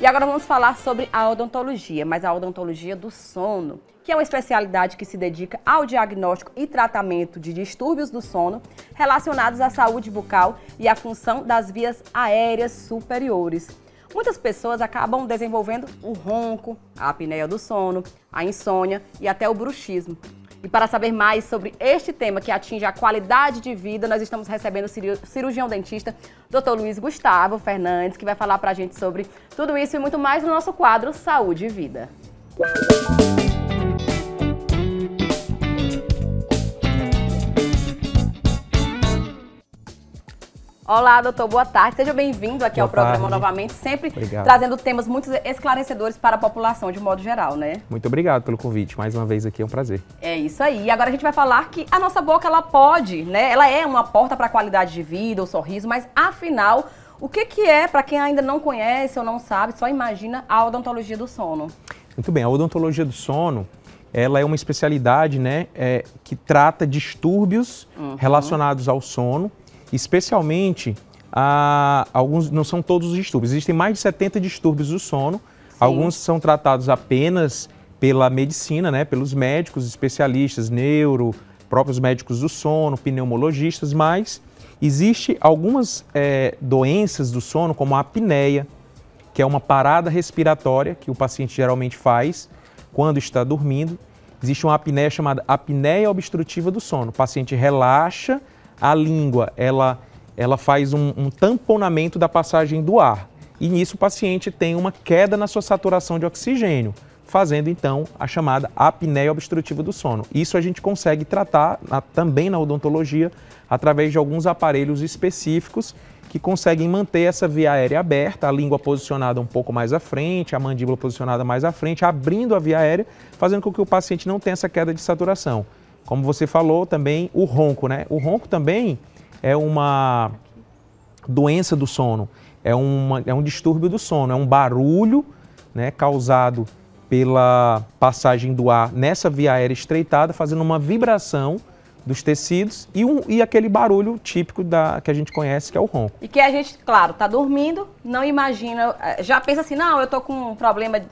E agora vamos falar sobre a odontologia, mas a odontologia do sono, que é uma especialidade que se dedica ao diagnóstico e tratamento de distúrbios do sono relacionados à saúde bucal e à função das vias aéreas superiores. Muitas pessoas acabam desenvolvendo o ronco, a apneia do sono, a insônia e até o bruxismo. E para saber mais sobre este tema que atinge a qualidade de vida, nós estamos recebendo o cirurgião dentista, Dr. Luiz Gustavo Fernandes, que vai falar para a gente sobre tudo isso e muito mais no nosso quadro Saúde e Vida. Música Olá, doutor, boa tarde. Seja bem-vindo aqui boa ao tarde. programa novamente, sempre obrigado. trazendo temas muito esclarecedores para a população, de modo geral, né? Muito obrigado pelo convite. Mais uma vez aqui é um prazer. É isso aí. agora a gente vai falar que a nossa boca, ela pode, né? Ela é uma porta para a qualidade de vida, o sorriso, mas afinal, o que, que é, para quem ainda não conhece ou não sabe, só imagina a odontologia do sono? Muito bem, a odontologia do sono ela é uma especialidade né, é, que trata distúrbios uhum. relacionados ao sono, especialmente a alguns, não são todos os distúrbios, existem mais de 70 distúrbios do sono, Sim. alguns são tratados apenas pela medicina, né, pelos médicos, especialistas, neuro, próprios médicos do sono, pneumologistas, mas existe algumas é, doenças do sono, como a apneia, que é uma parada respiratória que o paciente geralmente faz quando está dormindo. Existe uma apneia chamada apneia obstrutiva do sono. O paciente relaxa, a língua ela, ela faz um, um tamponamento da passagem do ar. E nisso o paciente tem uma queda na sua saturação de oxigênio, fazendo então a chamada apneia obstrutiva do sono. Isso a gente consegue tratar na, também na odontologia através de alguns aparelhos específicos que conseguem manter essa via aérea aberta, a língua posicionada um pouco mais à frente, a mandíbula posicionada mais à frente, abrindo a via aérea, fazendo com que o paciente não tenha essa queda de saturação como você falou também, o ronco, né? O ronco também é uma doença do sono, é, uma, é um distúrbio do sono, é um barulho né, causado pela passagem do ar nessa via aérea estreitada, fazendo uma vibração dos tecidos e, um, e aquele barulho típico da, que a gente conhece, que é o ronco. E que a gente, claro, tá dormindo, não imagina, eh, já pensa assim, não, eu tô com um problema, eh,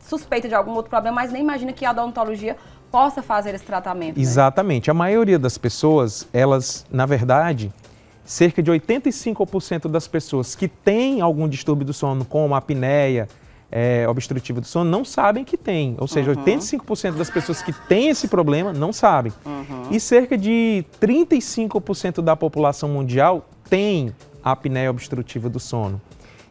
suspeita de algum outro problema, mas nem imagina que a odontologia possa fazer esse tratamento. Né? Exatamente. Né? A maioria das pessoas, elas, na verdade, cerca de 85% das pessoas que têm algum distúrbio do sono, como apneia, é, obstrutiva do sono, não sabem que tem. Ou seja, uhum. 85% das pessoas que têm esse problema não sabem. Uhum. E cerca de 35% da população mundial tem apneia obstrutiva do sono.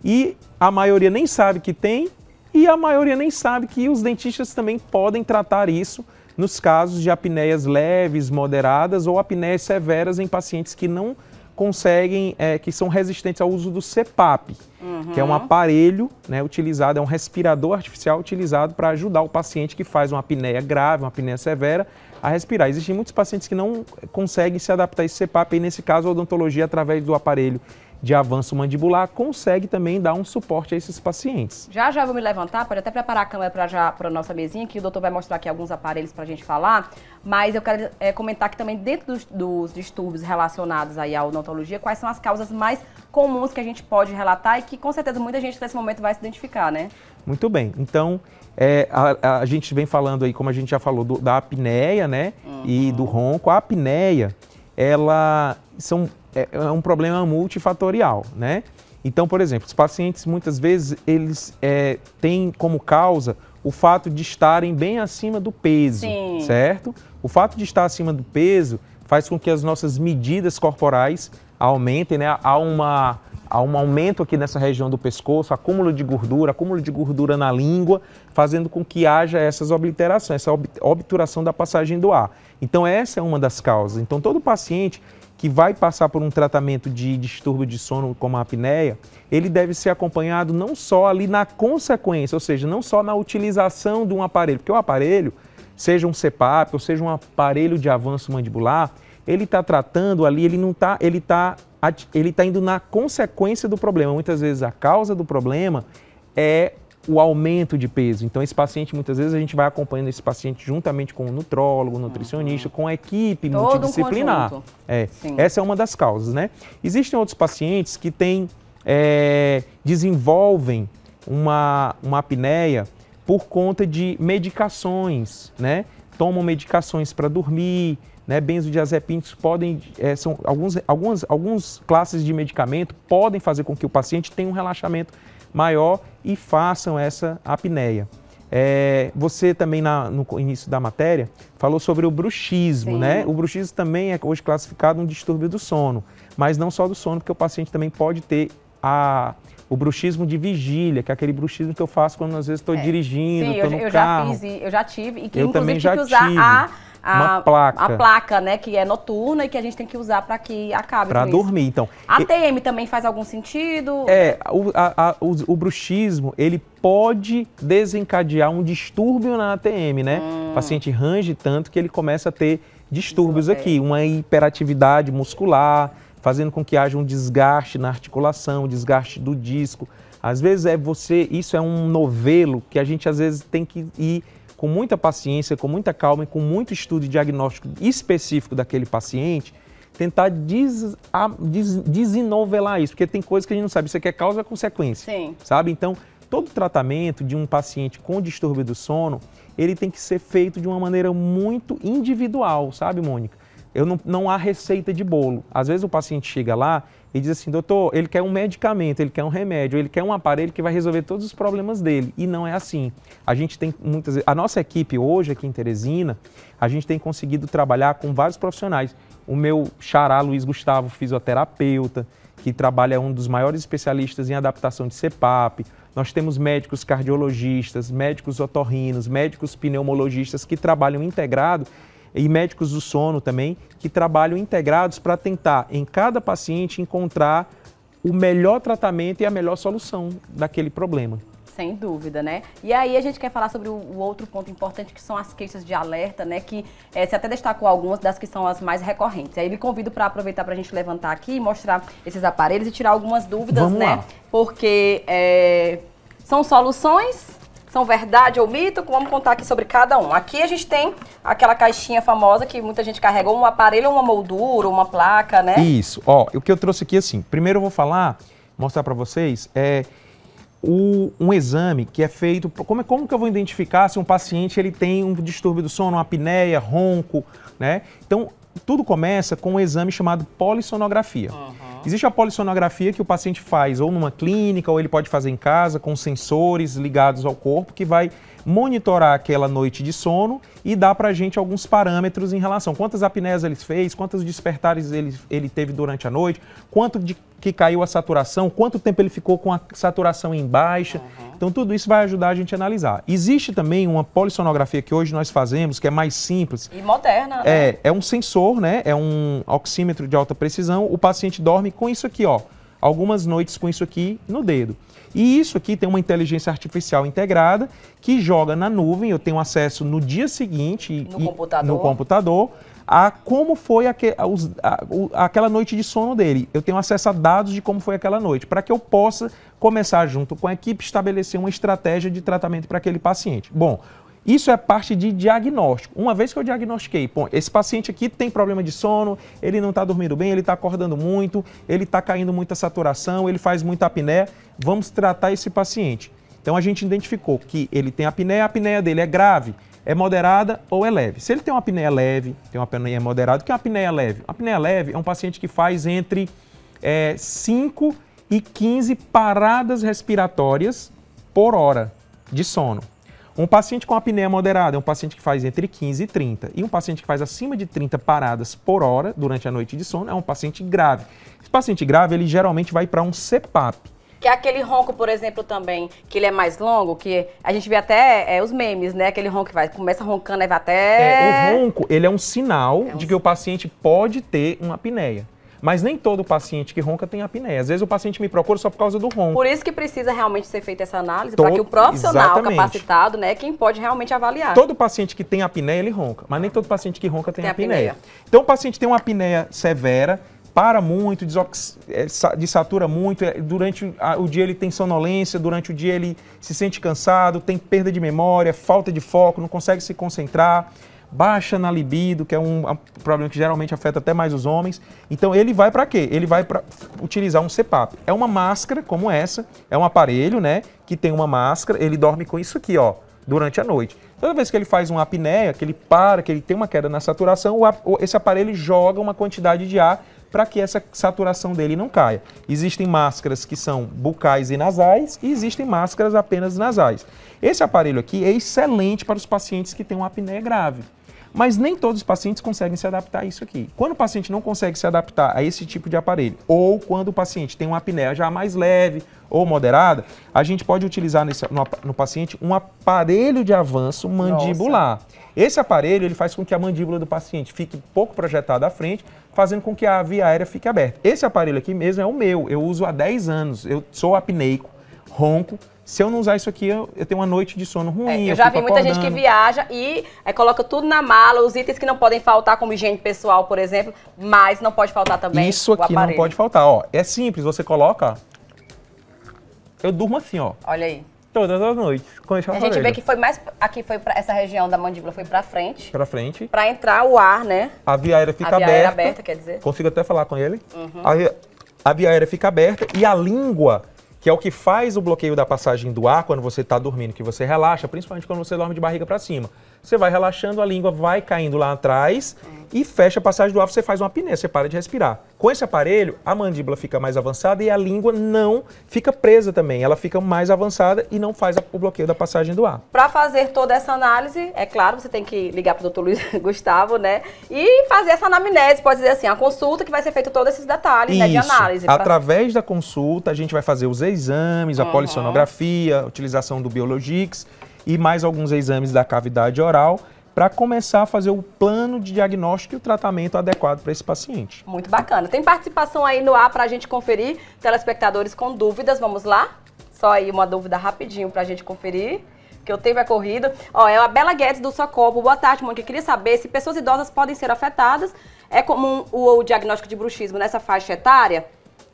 E a maioria nem sabe que tem, e a maioria nem sabe que os dentistas também podem tratar isso nos casos de apneias leves, moderadas ou apneias severas em pacientes que não conseguem, é, que são resistentes ao uso do CPAP, uhum. que é um uhum. aparelho né, utilizado, é um respirador artificial utilizado para ajudar o paciente que faz uma apneia grave, uma apneia severa, a respirar. Existem muitos pacientes que não conseguem se adaptar a esse CPAP, e nesse caso a odontologia, através do aparelho de avanço mandibular consegue também dar um suporte a esses pacientes. Já já vou me levantar, pode até preparar a câmera para já para nossa mesinha, que o doutor vai mostrar aqui alguns aparelhos para a gente falar, mas eu quero é, comentar que também dentro dos, dos, distúrbios relacionados aí à odontologia, quais são as causas mais comuns que a gente pode relatar e que com certeza muita gente nesse momento vai se identificar, né? Muito bem. Então, é, a, a, gente vem falando aí, como a gente já falou, do, da apneia, né? Uhum. E do ronco. A apneia, ela são é, é um problema multifatorial, né? Então, por exemplo, os pacientes muitas vezes eles é, têm como causa o fato de estarem bem acima do peso, Sim. certo? O fato de estar acima do peso faz com que as nossas medidas corporais aumentem, né? Há, uma, há um aumento aqui nessa região do pescoço, acúmulo de gordura, acúmulo de gordura na língua, fazendo com que haja essas obliterações, essa obturação da passagem do ar. Então, essa é uma das causas. Então, todo paciente que vai passar por um tratamento de distúrbio de sono como a apneia, ele deve ser acompanhado não só ali na consequência, ou seja, não só na utilização de um aparelho, porque o aparelho, seja um CPAP ou seja um aparelho de avanço mandibular, ele está tratando ali, ele não está, ele está ele tá indo na consequência do problema. Muitas vezes a causa do problema é o aumento de peso. Então, esse paciente, muitas vezes, a gente vai acompanhando esse paciente juntamente com o nutrólogo, nutricionista, com a equipe Todo multidisciplinar. Um é, essa é uma das causas, né? Existem outros pacientes que têm, é, desenvolvem uma, uma apneia por conta de medicações, né? Tomam medicações para dormir, né, benzodiazepínicos podem, é, são alguns, algumas, alguns classes de medicamento podem fazer com que o paciente tenha um relaxamento maior e façam essa apneia. É, você também, na, no início da matéria, falou sobre o bruxismo, Sim. né? O bruxismo também é hoje classificado um distúrbio do sono, mas não só do sono, porque o paciente também pode ter a, o bruxismo de vigília, que é aquele bruxismo que eu faço quando às vezes estou é. dirigindo, estou no eu carro. Já fiz, eu já tive, e que eu inclusive já tive que usar tive. a a, placa. a placa, né, que é noturna e que a gente tem que usar para que acabe Para dormir, isso. então. A e... TM também faz algum sentido? É, o, a, a, o, o, bruxismo, ele pode desencadear um distúrbio na ATM, né? Hum. O paciente range tanto que ele começa a ter distúrbios aqui, uma hiperatividade muscular, fazendo com que haja um desgaste na articulação, desgaste do disco. Às vezes é você, isso é um novelo que a gente às vezes tem que ir com muita paciência, com muita calma e com muito estudo diagnóstico específico daquele paciente, tentar des, a, des, desinovelar isso, porque tem coisas que a gente não sabe, isso aqui é causa e consequência, Sim. sabe? Então, todo tratamento de um paciente com distúrbio do sono, ele tem que ser feito de uma maneira muito individual, sabe, Mônica? Eu não, não há receita de bolo. Às vezes o paciente chega lá e diz assim: doutor, ele quer um medicamento, ele quer um remédio, ele quer um aparelho que vai resolver todos os problemas dele. E não é assim. A gente tem muitas. A nossa equipe hoje aqui em Teresina, a gente tem conseguido trabalhar com vários profissionais. O meu xará Luiz Gustavo, fisioterapeuta, que trabalha é um dos maiores especialistas em adaptação de CPAP. Nós temos médicos cardiologistas, médicos otorrinos, médicos pneumologistas que trabalham integrado e médicos do sono também, que trabalham integrados para tentar, em cada paciente, encontrar o melhor tratamento e a melhor solução daquele problema. Sem dúvida, né? E aí a gente quer falar sobre o outro ponto importante, que são as queixas de alerta, né? Que é, você até destacou algumas das que são as mais recorrentes. Aí ele convido para aproveitar para a gente levantar aqui, mostrar esses aparelhos e tirar algumas dúvidas, Vamos né? Lá. Porque é, são soluções são verdade ou mito. Vamos contar aqui sobre cada um. Aqui a gente tem aquela caixinha famosa que muita gente carregou, um aparelho, uma moldura, uma placa, né? Isso. Ó, o que eu trouxe aqui assim, primeiro eu vou falar, mostrar para vocês é o, um exame que é feito. Como, é, como que eu vou identificar se um paciente ele tem um distúrbio do sono, uma apneia, ronco, né? Então, tudo começa com um exame chamado polissonografia. Uhum. Existe a polissonografia que o paciente faz ou numa clínica ou ele pode fazer em casa com sensores ligados ao corpo que vai monitorar aquela noite de sono e dar para a gente alguns parâmetros em relação quantas apneias ele fez, quantos despertares ele, ele teve durante a noite, quanto de que caiu a saturação, quanto tempo ele ficou com a saturação em baixa. Uhum. Então, tudo isso vai ajudar a gente a analisar. Existe também uma polissonografia que hoje nós fazemos, que é mais simples. E moderna, né? É, é um sensor, né? É um oxímetro de alta precisão. O paciente dorme com isso aqui, ó algumas noites com isso aqui no dedo. E isso aqui tem uma inteligência artificial integrada que joga na nuvem, eu tenho acesso no dia seguinte no, e, computador. no computador a como foi aque, a, a, aquela noite de sono dele. Eu tenho acesso a dados de como foi aquela noite, para que eu possa começar, junto com a equipe, estabelecer uma estratégia de tratamento para aquele paciente. Bom, isso é parte de diagnóstico. Uma vez que eu diagnostiquei, bom, esse paciente aqui tem problema de sono, ele não está dormindo bem, ele está acordando muito, ele está caindo muita saturação, ele faz muita apneia, vamos tratar esse paciente. Então a gente identificou que ele tem apneia, a apneia dele é grave, é moderada ou é leve. Se ele tem uma apneia leve, tem uma apneia moderada, o que é uma apneia leve? Uma apneia leve é um paciente que faz entre é, 5 e 15 paradas respiratórias por hora de sono. Um paciente com apneia moderada é um paciente que faz entre 15 e 30. E um paciente que faz acima de 30 paradas por hora durante a noite de sono é um paciente grave. Esse paciente grave, ele geralmente vai para um CPAP. Que é aquele ronco, por exemplo, também, que ele é mais longo, que a gente vê até é, os memes, né? Aquele ronco que vai, começa roncando, e vai até... É, o ronco, ele é um sinal é um... de que o paciente pode ter uma apneia. Mas nem todo paciente que ronca tem apneia. Às vezes o paciente me procura só por causa do ronco. Por isso que precisa realmente ser feita essa análise, para que o profissional exatamente. capacitado, né, quem pode realmente avaliar. Todo paciente que tem apneia, ele ronca. Mas nem todo paciente que ronca tem, tem apneia. apneia. Então o paciente tem uma apneia severa, para muito, é, desatura muito, é, durante o dia ele tem sonolência, durante o dia ele se sente cansado, tem perda de memória, falta de foco, não consegue se concentrar baixa na libido, que é um, problema que geralmente afeta até mais os homens. Então ele vai para quê? Ele vai para utilizar um CPAP. É uma máscara como essa, é um aparelho, né, que tem uma máscara, ele dorme com isso aqui, ó, durante a noite. Toda vez que ele faz uma apneia, que ele para, que ele tem uma queda na saturação, esse aparelho joga uma quantidade de ar para que essa saturação dele não caia. Existem máscaras que são bucais e nasais e existem máscaras apenas nasais. Esse aparelho aqui é excelente para os pacientes que têm uma apneia grave. Mas nem todos os pacientes conseguem se adaptar a isso aqui. Quando o paciente não consegue se adaptar a esse tipo de aparelho, ou quando o paciente tem uma apneia já mais leve ou moderada, a gente pode utilizar nesse, no, no paciente um aparelho de avanço mandibular. Nossa. Esse aparelho ele faz com que a mandíbula do paciente fique pouco projetada à frente, fazendo com que a via aérea fique aberta. Esse aparelho aqui mesmo é o meu, eu uso há 10 anos, eu sou apneico ronco. Se eu não usar isso aqui, eu, eu tenho uma noite de sono é, ruim. É, eu, eu, já vi acordando. muita gente que viaja e é, coloca tudo na mala, os itens que não podem faltar, como higiene pessoal, por exemplo, mas não pode faltar também. Isso aqui não pode faltar, ó. É simples, você coloca. Eu durmo assim, ó. Olha aí todas as noites. Com esse a gente vê que foi mais aqui foi para essa região da mandíbula foi para frente. Para frente. Para entrar o ar, né? A via aérea fica a via aberta. aberta. quer dizer. Consigo até falar com ele. Uhum. A, via, a via aérea fica aberta e a língua que é o que faz o bloqueio da passagem do ar quando você está dormindo, que você relaxa, principalmente quando você dorme de barriga para cima você vai relaxando, a língua vai caindo lá atrás e fecha a passagem do ar, você faz uma apneia, você para de respirar. Com esse aparelho, a mandíbula fica mais avançada e a língua não fica presa também. Ela fica mais avançada e não faz o bloqueio da passagem do ar. Para fazer toda essa análise, é claro, você tem que ligar para o doutor Luiz Gustavo, né? E fazer essa anamnese, pode dizer assim, a consulta que vai ser feito todos esses detalhes né, de análise. Através pra... da consulta, a gente vai fazer os exames, a uhum. polissonografia, a utilização do Biologix, e mais alguns exames da cavidade oral para começar a fazer o plano de diagnóstico e o tratamento adequado para esse paciente. Muito bacana. Tem participação aí no ar para a gente conferir. Telespectadores com dúvidas, vamos lá? Só aí uma dúvida rapidinho para a gente conferir que o tempo é corrido. Ó, é a Bela Guedes do Socorro. Boa tarde, Mônica. Queria saber se pessoas idosas podem ser afetadas. É comum o, o diagnóstico de bruxismo nessa faixa etária?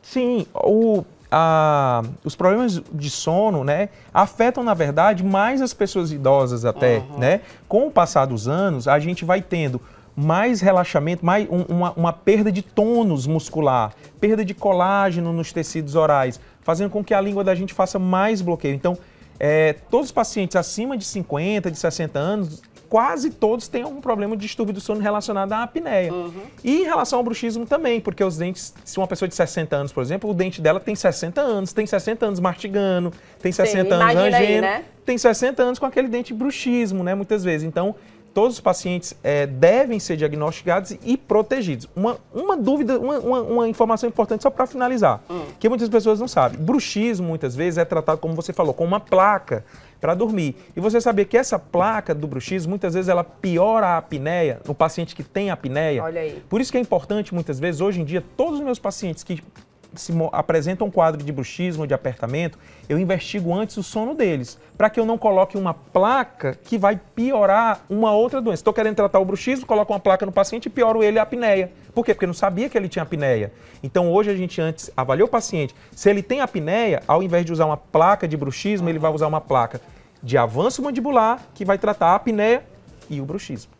Sim, o a, os problemas de sono, né, afetam na verdade mais as pessoas idosas até, uhum. né? Com o passar dos anos, a gente vai tendo mais relaxamento, mais um, uma, uma perda de tônus muscular, perda de colágeno nos tecidos orais, fazendo com que a língua da gente faça mais bloqueio. Então, é, todos os pacientes acima de 50, de 60 anos, quase todos têm algum problema de distúrbio do sono relacionado à apneia. Uhum. E em relação ao bruxismo também, porque os dentes, se uma pessoa de 60 anos, por exemplo, o dente dela tem 60 anos, tem 60 anos mastigando, tem 60 Sim, anos rangendo, aí, né? tem 60 anos com aquele dente bruxismo, né, muitas vezes. Então, todos os pacientes é, devem ser diagnosticados e protegidos. Uma, uma dúvida, uma, uma, uma informação importante só para finalizar, hum. que muitas pessoas não sabem. Bruxismo, muitas vezes, é tratado, como você falou, com uma placa para dormir. E você sabia que essa placa do bruxismo, muitas vezes, ela piora a apneia no paciente que tem apneia. Olha aí. Por isso que é importante, muitas vezes, hoje em dia, todos os meus pacientes que se apresenta um quadro de bruxismo, de apertamento, eu investigo antes o sono deles, para que eu não coloque uma placa que vai piorar uma outra doença. Estou querendo tratar o bruxismo, coloco uma placa no paciente e pioro ele a apneia. Por quê? Porque não sabia que ele tinha apneia. Então hoje a gente antes avaliou o paciente. Se ele tem apneia, ao invés de usar uma placa de bruxismo, ele vai usar uma placa de avanço mandibular que vai tratar a apneia e o bruxismo.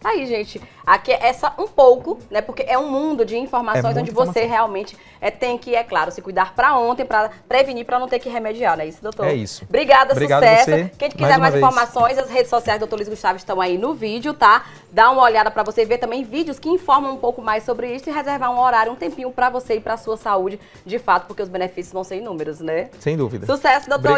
Tá aí, gente. Aqui é essa um pouco, né? Porque é um mundo de informações é onde informação. você realmente é, tem que, é claro, se cuidar para ontem, para prevenir, para não ter que remediar, não é isso, doutor? É isso. Obrigada, Obrigado sucesso. Você, Quem quiser mais, mais informações, as redes sociais do doutor Luiz Gustavo estão aí no vídeo, tá? Dá uma olhada para você ver também vídeos que informam um pouco mais sobre isso e reservar um horário, um tempinho para você e para sua saúde, de fato, porque os benefícios vão ser inúmeros, né? Sem dúvida. Sucesso, doutor. Obrigado.